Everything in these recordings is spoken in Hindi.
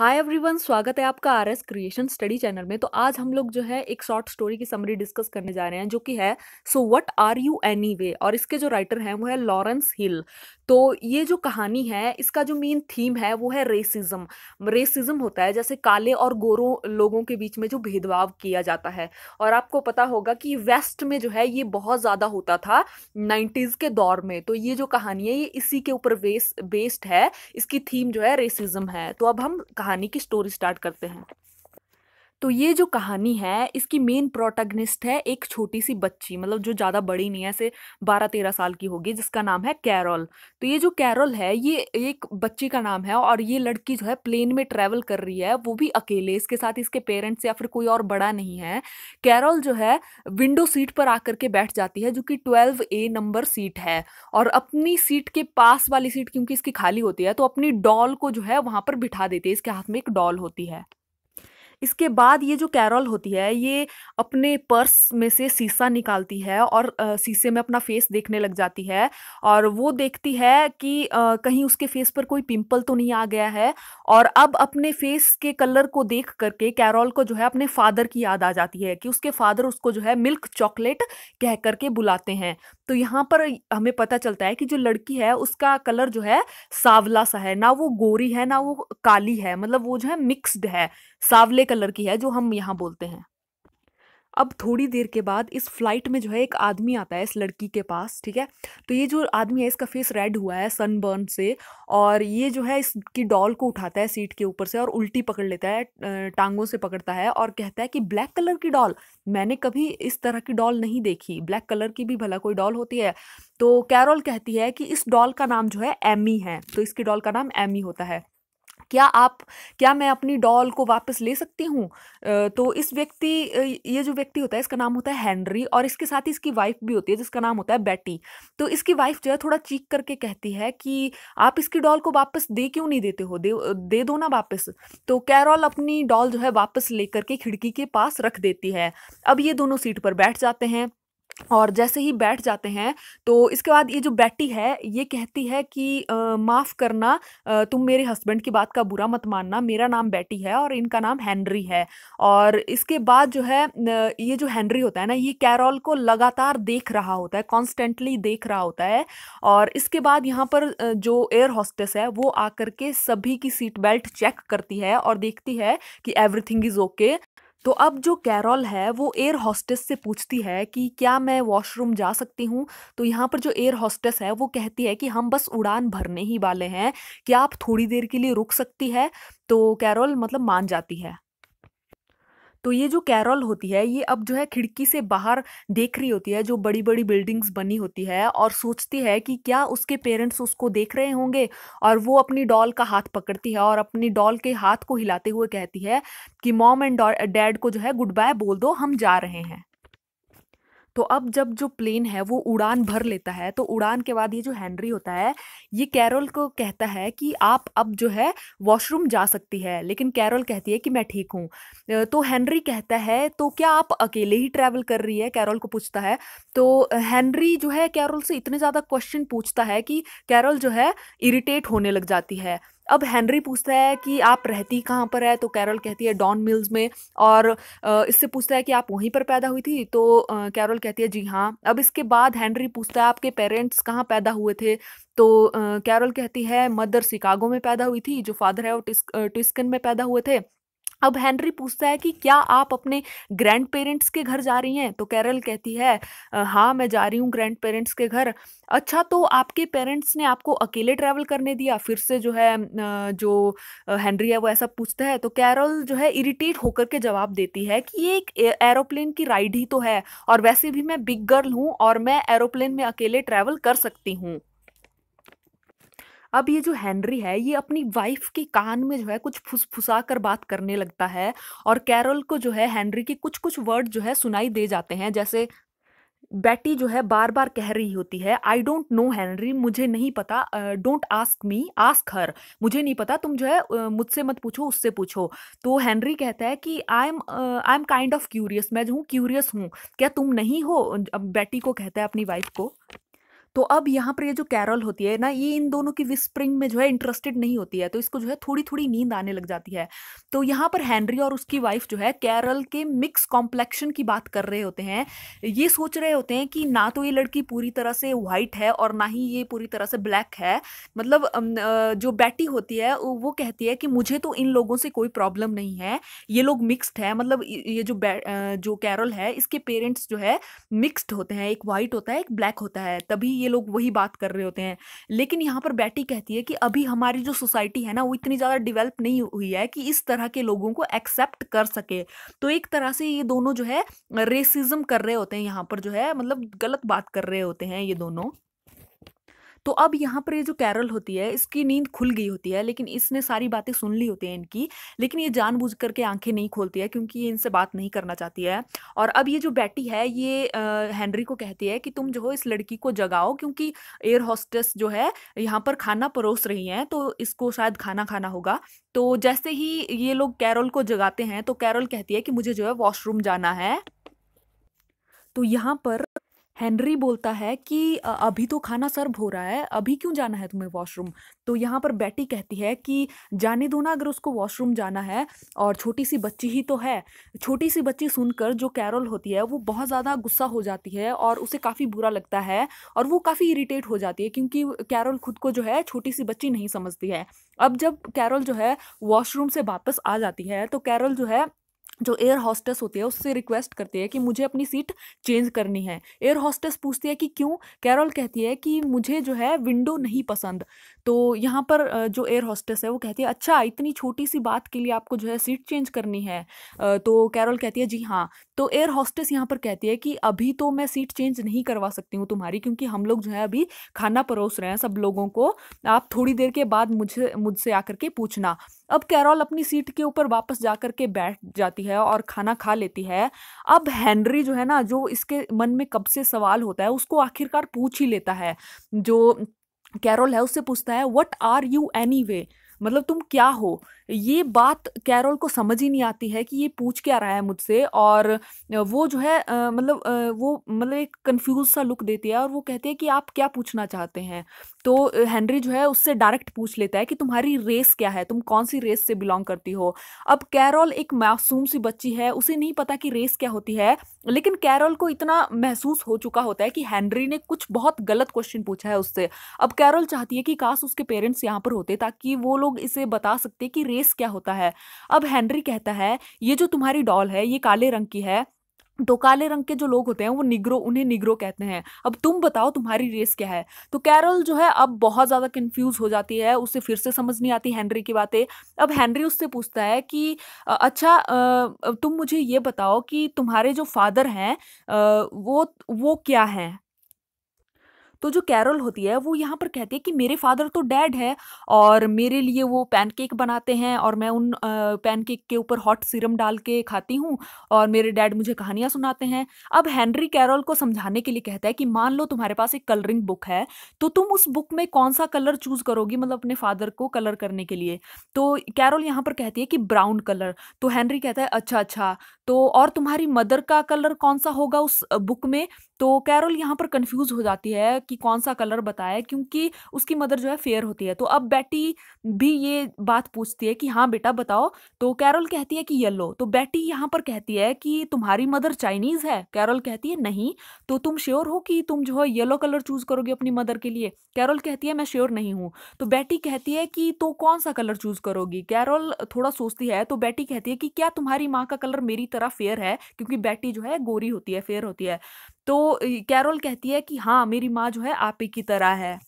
हाय एवरीवन स्वागत है आपका R S creation study channel में तो आज हम लोग जो है एक शॉर्ट स्टोरी की समरी डिस्कस करने जा रहे हैं जो कि है so what are you anyway और इसके जो राइटर हैं वो है लॉरेंस हिल तो ये जो कहानी है इसका जो मेन थीम है वो है रेसिज्म रेसिज्म होता है जैसे काले और गोरों लोगों के बीच में जो भेदभाव किया जाता है और आपको पता होगा कि वेस्ट में जो है ये बहुत ज़्यादा होता था नाइन्टीज़ के दौर में तो ये जो कहानी है ये इसी के ऊपर बेस्ड है इसकी थीम जो है रेसिज्म है तो अब हम कहानी की स्टोरी स्टार्ट करते हैं तो ये जो कहानी है इसकी मेन प्रोटगनिस्ट है एक छोटी सी बच्ची मतलब जो ज़्यादा बड़ी नहीं है ऐसे बारह तेरह साल की होगी जिसका नाम है कैरल तो ये जो कैरल है ये एक बच्ची का नाम है और ये लड़की जो है प्लेन में ट्रैवल कर रही है वो भी अकेले इसके साथ इसके पेरेंट्स या फिर कोई और बड़ा नहीं है कैरल जो है विंडो सीट पर आकर के बैठ जाती है जो कि ट्वेल्व ए नंबर सीट है और अपनी सीट के पास वाली सीट क्योंकि इसकी खाली होती है तो अपनी डॉल को जो है वहाँ पर बिठा देती है इसके हाथ में एक डॉल होती है इसके बाद ये जो कैरल होती है ये अपने पर्स में से शीशा निकालती है और शीशे में अपना फेस देखने लग जाती है और वो देखती है कि कहीं उसके फेस पर कोई पिंपल तो नहीं आ गया है और अब अपने फेस के कलर को देख करके कैरल को जो है अपने फादर की याद आ जाती है कि उसके फादर उसको जो है मिल्क चॉकलेट कह करके बुलाते हैं तो यहाँ पर हमें पता चलता है कि जो लड़की है उसका कलर जो है सावला सा है ना वो गोरी है ना वो काली है मतलब वो जो है मिक्सड है सावले कलर की है जो हम यहाँ बोलते हैं अब थोड़ी देर के बाद इस फ्लाइट में जो है एक आदमी आता है इस लड़की के पास ठीक है तो ये जो आदमी है इसका फेस रेड हुआ है सनबर्न से और ये जो है इसकी डॉल को उठाता है सीट के ऊपर से और उल्टी पकड़ लेता है टांगों से पकड़ता है और कहता है कि ब्लैक कलर की डॉल मैंने कभी इस तरह की डॉल नहीं देखी ब्लैक कलर की भी भला कोई डॉल होती है तो कैरोल कहती है कि इस डॉल का नाम जो है एमी है तो इसकी डॉल का नाम एमी होता है क्या आप क्या मैं अपनी डॉल को वापस ले सकती हूँ तो इस व्यक्ति ये जो व्यक्ति होता है इसका नाम होता है हैंनरी और इसके साथ ही इसकी वाइफ भी होती है जिसका नाम होता है बैटी तो इसकी वाइफ जो है थोड़ा चीख करके कहती है कि आप इसकी डॉल को वापस दे क्यों नहीं देते हो दे दे दो ना वापस तो कैरॉल अपनी डॉल जो है वापस लेकर के खिड़की के पास रख देती है अब ये दोनों सीट पर बैठ जाते हैं और जैसे ही बैठ जाते हैं तो इसके बाद ये जो बैटी है ये कहती है कि माफ़ करना आ, तुम मेरे हस्बैंड की बात का बुरा मत मानना मेरा नाम बैटी है और इनका नाम हैंनरी है और इसके बाद जो है ये जो हैंनरी होता है ना ये कैरोल को लगातार देख रहा होता है कॉन्स्टेंटली देख रहा होता है और इसके बाद यहाँ पर जो एयर हॉस्टेस है वो आकर के सभी की सीट बेल्ट चेक करती है और देखती है कि एवरीथिंग इज़ ओके तो अब जो कैरोल है वो एयर हॉस्टेस से पूछती है कि क्या मैं वॉशरूम जा सकती हूँ तो यहाँ पर जो एयर हॉस्टेस है वो कहती है कि हम बस उड़ान भरने ही वाले हैं क्या आप थोड़ी देर के लिए रुक सकती है तो कैरोल मतलब मान जाती है तो ये जो कैरल होती है ये अब जो है खिड़की से बाहर देख रही होती है जो बड़ी बड़ी बिल्डिंग्स बनी होती है और सोचती है कि क्या उसके पेरेंट्स उसको देख रहे होंगे और वो अपनी डॉल का हाथ पकड़ती है और अपनी डॉल के हाथ को हिलाते हुए कहती है कि मॉम एंड डैड को जो है गुड बाय बोल दो हम जा रहे हैं तो अब जब जो प्लेन है वो उड़ान भर लेता है तो उड़ान के बाद ये जो हैंनरी होता है ये कैरोल को कहता है कि आप अब जो है वॉशरूम जा सकती है लेकिन कैरोल कहती है कि मैं ठीक हूँ तो हैंनरी कहता है तो क्या आप अकेले ही ट्रैवल कर रही है कैरोल को पूछता है तो हैंनरी जो है कैरोल से इतने ज़्यादा क्वेश्चन पूछता है कि कैरोल जो है इरीटेट होने लग जाती है अब हैंनरी पूछता है कि आप रहती कहाँ पर है तो कैरल कहती है डॉन मिल्स में और इससे पूछता है कि आप वहीं पर पैदा हुई थी तो कैरल कहती है जी हाँ अब इसके बाद हैंनरी पूछता है आपके पेरेंट्स कहाँ पैदा हुए थे तो कैरल कहती है मदर शिकागो में पैदा हुई थी जो फादर है वो टिस्क टिस्कन में पैदा हुए थे अब हेनरी पूछता है कि क्या आप अपने ग्रैंड पेरेंट्स के घर जा रही हैं तो कैरल कहती है हाँ मैं जा रही हूँ ग्रैंड पेरेंट्स के घर अच्छा तो आपके पेरेंट्स ने आपको अकेले ट्रैवल करने दिया फिर से जो है जो हेनरी है वो ऐसा पूछता है तो कैरल जो है इरिटेट होकर के जवाब देती है कि ये एक एरोप्लेन की राइड ही तो है और वैसे भी मैं बिग गर्ल हूँ और मैं एरोप्लेन में अकेले ट्रैवल कर सकती हूँ अब ये जो हैनरी है ये अपनी वाइफ के कान में जो है कुछ फुसफुसा कर बात करने लगता है और कैरल को जो है हैनरी के कुछ कुछ वर्ड जो है सुनाई दे जाते हैं जैसे बैटी जो है बार बार कह रही होती है आई डोंट नो हैनरी मुझे नहीं पता don't ask me ask her मुझे नहीं पता तुम जो है uh, मुझसे मत पूछो उससे पूछो तो हैनरी कहता है कि I am I am kind of curious मैं जो हूँ क्यूरियस हूँ क्या तुम नहीं हो अब बैटी को कहता है अपनी वाइफ को तो अब यहाँ पर ये जो कैरल होती है ना ये इन दोनों की विस्प्रिंग में जो है इंटरेस्टेड नहीं होती है तो इसको जो है थोड़ी थोड़ी नींद आने लग जाती है तो यहाँ पर हैंनरी और उसकी वाइफ जो है कैरल के मिक्स कॉम्प्लेक्शन की बात कर रहे होते हैं ये सोच रहे होते हैं कि ना तो ये लड़की पूरी तरह से वाइट है और ना ही ये पूरी तरह से ब्लैक है मतलब जो बैटी होती है वो कहती है कि मुझे तो इन लोगों से कोई प्रॉब्लम नहीं है ये लोग मिक्स्ड है मतलब ये जो जो कैरल है इसके पेरेंट्स जो है मिक्स्ड होते हैं एक वाइट होता है एक ब्लैक होता है तभी ये लोग वही बात कर रहे होते हैं लेकिन यहाँ पर बैटी कहती है कि अभी हमारी जो सोसाइटी है ना वो इतनी ज़्यादा डिवेलप नहीं हुई है कि इस तरह के लोगों को एक्सेप्ट कर सके तो एक तरह से ये दोनों जो है रेसिज्म कर रहे होते हैं यहाँ पर जो है मतलब गलत बात कर रहे होते हैं ये दोनों तो अब यहाँ पर ये जो कैरल होती है इसकी नींद खुल गई होती है लेकिन इसने सारी बातें सुन ली होती है इनकी लेकिन ये जानबूझ करके आंखें नहीं खोलती है क्योंकि ये इनसे बात नहीं करना चाहती है और अब ये जो बेटी है ये हैंनरी को कहती है कि तुम जो हो इस लड़की को जगाओ क्योंकि एयर हॉस्टेस जो है यहाँ पर खाना परोस रही हैं तो इसको शायद खाना खाना होगा तो जैसे ही ये लोग कैरल को जगाते हैं तो कैरल कहती है कि मुझे जो है वॉशरूम जाना है तो यहाँ पर हेनरी बोलता है कि अभी तो खाना सर्व हो रहा है अभी क्यों जाना है तुम्हें वॉशरूम तो यहाँ पर बेटी कहती है कि जाने दो ना अगर उसको वॉशरूम जाना है और छोटी सी बच्ची ही तो है छोटी सी बच्ची सुनकर जो कैरल होती है वो बहुत ज़्यादा गुस्सा हो जाती है और उसे काफ़ी बुरा लगता है और वो काफ़ी इरीटेट हो जाती है क्योंकि कैरल खुद को जो है छोटी सी बच्ची नहीं समझती है अब जब कैरल जो है वॉशरूम से वापस आ जाती है तो कैरल जो है जो एयर हॉस्टेस होती है उससे रिक्वेस्ट करती है कि मुझे अपनी सीट चेंज करनी है एयर हॉस्टेस पूछती है कि क्यों कैरल कहती है कि मुझे जो है विंडो नहीं पसंद तो यहाँ पर जो एयर हॉस्टेस है वो कहती है अच्छा इतनी छोटी सी बात के लिए आपको जो है सीट चेंज करनी है तो कैरोल कहती है जी हाँ तो एयर हॉस्टेस यहाँ पर कहती है कि अभी तो मैं सीट चेंज नहीं करवा सकती हूँ तुम्हारी क्योंकि हम लोग जो है अभी खाना परोस रहे हैं सब लोगों को आप थोड़ी देर के बाद मुझे मुझसे आकर के पूछना अब कैरोल अपनी सीट के ऊपर वापस जा कर के बैठ जाती है और खाना खा लेती है अब हैंनरी जो है ना जो इसके मन में कब से सवाल होता है उसको आखिरकार पूछ ही लेता है जो कैरोल है उससे पूछता है what are you anyway मतलब तुम क्या हो ये बात कैरोल को समझ ही नहीं आती है कि ये पूछ क्या रहा है मुझसे और वो जो है मतलब वो मतलब एक कंफ्यूज सा लुक देती है और वो कहती है कि आप क्या पूछना चाहते हैं तो हेनरी जो है उससे डायरेक्ट पूछ लेता है कि तुम्हारी रेस क्या है तुम कौन सी रेस से बिलोंग करती हो अब कैरोल एक मासूम सी बच्ची है उसे नहीं पता कि रेस क्या होती है लेकिन कैरोल को इतना महसूस हो चुका होता है कि हेनरी ने कुछ बहुत गलत क्वेश्चन पूछा है उससे अब कैरोल चाहती है कि काश उसके पेरेंट्स यहाँ पर होते ताकि वो लोग इसे बता सकते कि रेस केस क्या होता है अब हैंनरी कहता है ये जो तुम्हारी डॉल है ये काले रंग की है तो काले रंग के जो लोग होते हैं वो निग्रो उन्हें निग्रो कहते हैं अब तुम बताओ तुम्हारी रेस क्या है तो कैरल जो है अब बहुत ज़्यादा कंफ्यूज हो जाती है उसे फिर से समझ नहीं आती हैंनरी की बातें अब हैंनरी उससे पूछता है कि अच्छा तुम मुझे ये बताओ कि तुम्हारे जो फादर हैं वो वो क्या हैं तो जो कैरल होती है वो यहाँ पर कहती है कि मेरे फादर तो डैड है और मेरे लिए वो पैनकेक बनाते हैं और मैं उन पैनकेक के ऊपर हॉट सीरम डाल के खाती हूँ और मेरे डैड मुझे कहानियाँ सुनाते हैं अब हैंनरी कैरल को समझाने के लिए कहता है कि मान लो तुम्हारे पास एक कलरिंग बुक है तो तुम उस बुक में कौन सा कलर चूज़ करोगी मतलब अपने फादर को कलर करने के लिए तो कैरल यहाँ पर कहती है कि ब्राउन कलर तो हैंनरी कहता है अच्छा अच्छा तो और तुम्हारी मदर का कलर कौन सा होगा उस बुक में तो कैरल यहाँ पर कंफ्यूज हो जाती है कि कौन सा कलर बताया क्योंकि उसकी मदर जो है फेयर होती है तो अब बेटी भी ये बात पूछती है कि हाँ बेटा बताओ तो कैरोल कहती है कि येलो तो बेटी यहाँ पर कहती है कि तुम्हारी मदर चाइनीज़ है कैरोल कहती है नहीं तो तुम श्योर हो कि तुम जो है येलो कलर चूज़ करोगे अपनी मदर के लिए कैरोल कहती है मैं श्योर नहीं हूँ तो बेटी कहती है कि तो कौन सा कलर चूज़ करोगी कैरोल थोड़ा सोचती है तो बेटी कहती है कि क्या तुम्हारी माँ का कलर मेरी तरह फेयर है क्योंकि बेटी जो है गोरी होती है फेयर होती है तो कैरोल कहती है कि हाँ मेरी माँ जो है आप ही की तरह है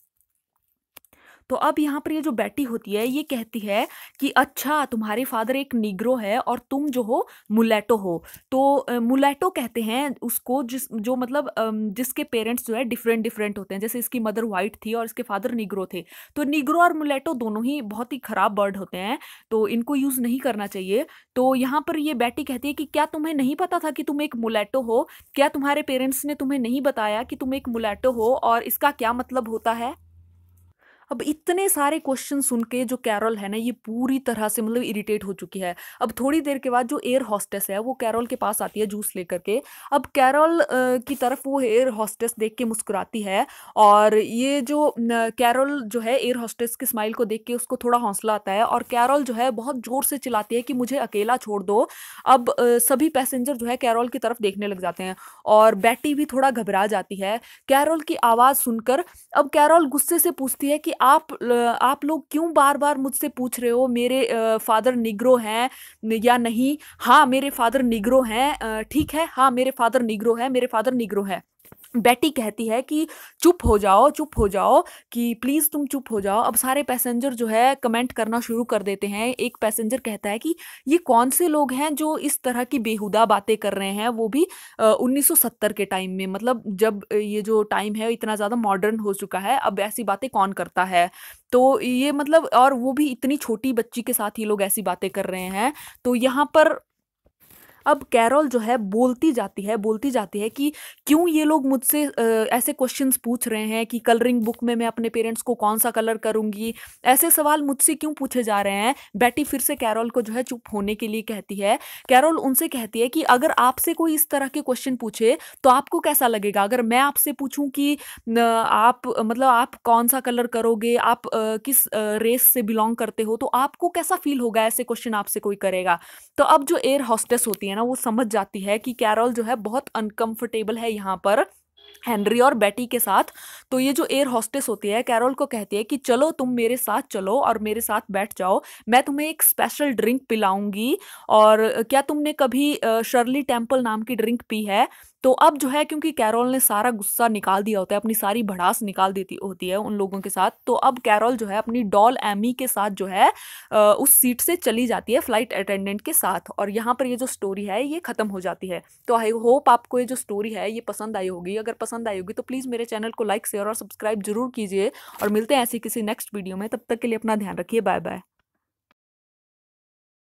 तो अब यहाँ पर ये जो बेटी होती है ये कहती है कि अच्छा तुम्हारे फादर एक निग्रो है और तुम जो हो मुलेटो हो तो मुलेटो कहते हैं उसको जिस जो मतलब जिसके पेरेंट्स जो है डिफरेंट डिफरेंट होते हैं जैसे इसकी मदर वाइट थी और इसके फादर निग्रो थे तो निग्रो और मुलेटो दोनों ही बहुत ही ख़राब वर्ड होते हैं तो इनको यूज़ नहीं करना चाहिए तो यहाँ पर ये बेटी कहती है कि क्या तुम्हें नहीं पता था कि तुम एक मुलेटो हो क्या तुम्हारे पेरेंट्स ने तुम्हें नहीं बताया कि तुम एक मुलेटो हो और इसका क्या मतलब होता है अब इतने सारे क्वेश्चन सुन के जो कैरल है ना ये पूरी तरह से मतलब इरिटेट हो चुकी है अब थोड़ी देर के बाद जो एयर हॉस्टेस है वो कैरल के पास आती है जूस लेकर के अब कैरल की तरफ वो एयर हॉस्टेस देख के मुस्कुराती है और ये जो कैरल जो है एयर हॉस्टेस की स्माइल को देख के उसको थोड़ा हौसला आता है और कैरल जो है बहुत ज़ोर से चिल्लाती है कि मुझे अकेला छोड़ दो अब सभी पैसेंजर जो है कैरल की तरफ देखने लग जाते हैं और बैटी भी थोड़ा घबरा जाती है कैरल की आवाज़ सुनकर अब कैरल गुस्से से पूछती है कि आप आप लोग क्यों बार बार मुझसे पूछ रहे हो मेरे फादर निग्रो हैं या नहीं हाँ मेरे फादर निग्रो हैं ठीक है हाँ मेरे फादर निग्रो है मेरे फादर निग्रो है बेटी कहती है कि चुप हो जाओ चुप हो जाओ कि प्लीज़ तुम चुप हो जाओ अब सारे पैसेंजर जो है कमेंट करना शुरू कर देते हैं एक पैसेंजर कहता है कि ये कौन से लोग हैं जो इस तरह की बेहुदा बातें कर रहे हैं वो भी उन्नीस के टाइम में मतलब जब ये जो टाइम है इतना ज़्यादा मॉडर्न हो चुका है अब ऐसी बातें कौन करता है तो ये मतलब और वो भी इतनी छोटी बच्ची के साथ ही लोग ऐसी बातें कर रहे हैं तो यहाँ पर अब कैरोल जो है बोलती जाती है बोलती जाती है कि क्यों ये लोग मुझसे ऐसे क्वेश्चन पूछ रहे हैं कि कलरिंग बुक में मैं अपने पेरेंट्स को कौन सा कलर करूँगी ऐसे सवाल मुझसे क्यों पूछे जा रहे हैं बेटी फिर से कैरल को जो है चुप होने के लिए कहती है कैरोल उनसे कहती है कि अगर आपसे कोई इस तरह के क्वेश्चन पूछे तो आपको कैसा लगेगा अगर मैं आपसे पूछूं कि आप मतलब आप कौन सा कलर करोगे आप किस रेस से बिलोंग करते हो तो आपको कैसा फील होगा ऐसे क्वेश्चन आपसे कोई करेगा तो अब जो एयर हॉस्टेस होती हैं है ना वो समझ जाती है कि कैरोल जो है बहुत अनकंफर्टेबल है यहाँ पर हेनरी और बेटी के साथ तो ये जो एयर हॉस्टेस होती है कैरोल को कहती है कि चलो तुम मेरे साथ चलो और मेरे साथ बैठ जाओ मैं तुम्हें एक स्पेशल ड्रिंक पिलाऊंगी और क्या तुमने कभी शर्ली टेम्पल नाम की ड्रिंक पी है तो अब जो है क्योंकि कैरोल ने सारा गुस्सा निकाल दिया होता है अपनी सारी भड़ास निकाल देती होती है उन लोगों के साथ तो अब कैरोल जो है अपनी डॉल एमी के साथ जो है उस सीट से चली जाती है फ्लाइट अटेंडेंट के साथ और यहाँ पर ये जो स्टोरी है ये ख़त्म हो जाती है तो आई होप आपको ये जो स्टोरी है ये पसंद आई होगी अगर पसंद आई होगी तो प्लीज़ मेरे चैनल को लाइक शेयर और सब्सक्राइब जरूर कीजिए और मिलते हैं ऐसी किसी नेक्स्ट वीडियो में तब तक के लिए अपना ध्यान रखिए बाय बाय